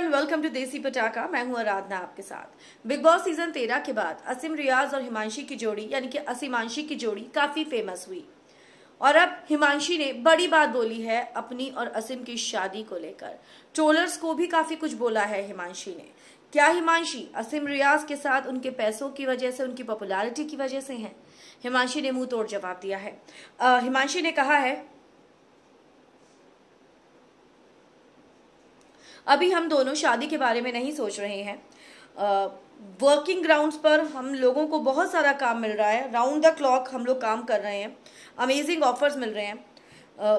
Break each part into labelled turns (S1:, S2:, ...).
S1: everyone welcome to देसी पटाखा मैं हूं आराधना आपके साथ बिग बॉस सीजन तेरह के बाद असीम रियाज और हिमांशी की जोड़ी यानी कि असीमांशी की जोड़ी काफी फेमस हुई और अब हिमांशी ने बड़ी बात बोली है अपनी और असीम की शादी को लेकर ट्रोलर्स को भी काफी कुछ बोला है हिमांशी ने क्या हिमांशी असीम रियाज के साथ उनके पैसों की वजह से उनकी पॉपुलरिटी की वजह से हैं हिमांशी ने मुंह तोड़ जवाब दिया है आ, हिमांशी ने कहा है अभी हम दोनों शादी के बारे में नहीं सोच रहे हैं वर्किंग ग्राउंड्स पर हम लोगों को बहुत सारा काम मिल रहा है राउंड द क्लॉक हम लोग काम कर रहे हैं अमेजिंग ऑफर्स मिल रहे हैं uh,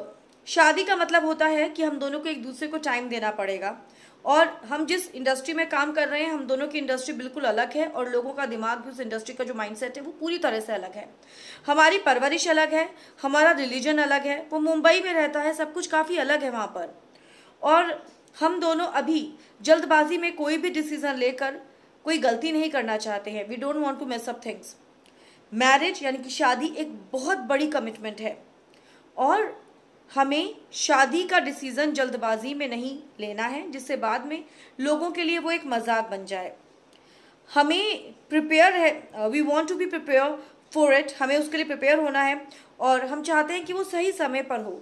S1: शादी का मतलब होता है कि हम दोनों को एक दूसरे को टाइम देना पड़ेगा और हम जिस इंडस्ट्री में काम कर रहे हैं हम दोनों की इंडस्ट्री बिल्कुल अलग है और लोगों का दिमाग भी उस इंडस्ट्री का जो माइंडसेट है वो पूरी तरह से अलग है हमारी परवरिश अलग है हमारा रिलीजन अलग है वो मुंबई में रहता है सब कुछ काफ़ी अलग है वहाँ पर और हम दोनों अभी जल्दबाजी में कोई भी डिसीजन लेकर कोई गलती नहीं करना चाहते हैं we don't want to mess up things marriage यानी कि शादी एक बहुत बड़ी कमिटमेंट है और हमें शादी का डिसीज़न जल्दबाजी में नहीं लेना है जिससे बाद में लोगों के लिए वो एक मजाक बन जाए हमें प्रिपेयर है we want to be prepare for it हमें उसके लिए प्रिपेयर होना है और हम चाहते हैं कि वो सही समय पर हो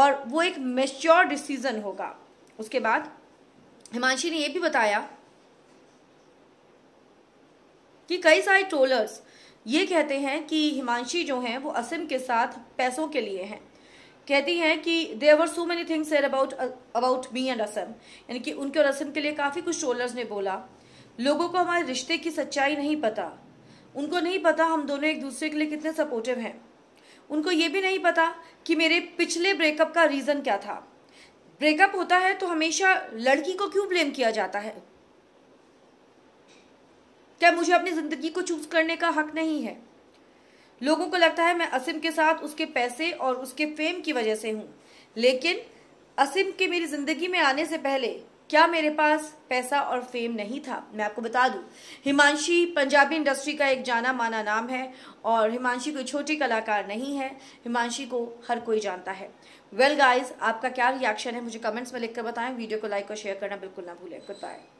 S1: और वो एक मेच्योर डिसीज़न होगा उसके बाद हिमांशी ने यह भी बताया कि कई सारे ट्रोलर्स ये कहते हैं कि हिमांशी जो हैं वो असम के साथ पैसों के लिए हैं कहती हैं कि are so many things are about about me and असम यानी कि उनके और असम के लिए काफ़ी कुछ ट्रोलर्स ने बोला लोगों को हमारे रिश्ते की सच्चाई नहीं पता उनको नहीं पता हम दोनों एक दूसरे के लिए कितने सपोर्टिव हैं उनको ये भी नहीं पता कि मेरे पिछले ब्रेकअप का रीज़न क्या था ब्रेकअप होता है तो हमेशा लड़की को क्यों ब्लेम किया जाता है क्या मुझे अपनी ज़िंदगी को चूज करने का हक नहीं है लोगों को लगता है मैं असिम के साथ उसके पैसे और उसके फेम की वजह से हूं लेकिन असिम के मेरी ज़िंदगी में आने से पहले क्या मेरे पास पैसा और फेम नहीं था मैं आपको बता दूं हिमांशी पंजाबी इंडस्ट्री का एक जाना माना नाम है और हिमांशी कोई छोटी कलाकार नहीं है हिमांशी को हर कोई जानता है वेल well गाइस आपका क्या रिएक्शन है मुझे कमेंट्स में लिखकर बताएं वीडियो को लाइक और शेयर करना बिल्कुल ना भूलें गुड बाय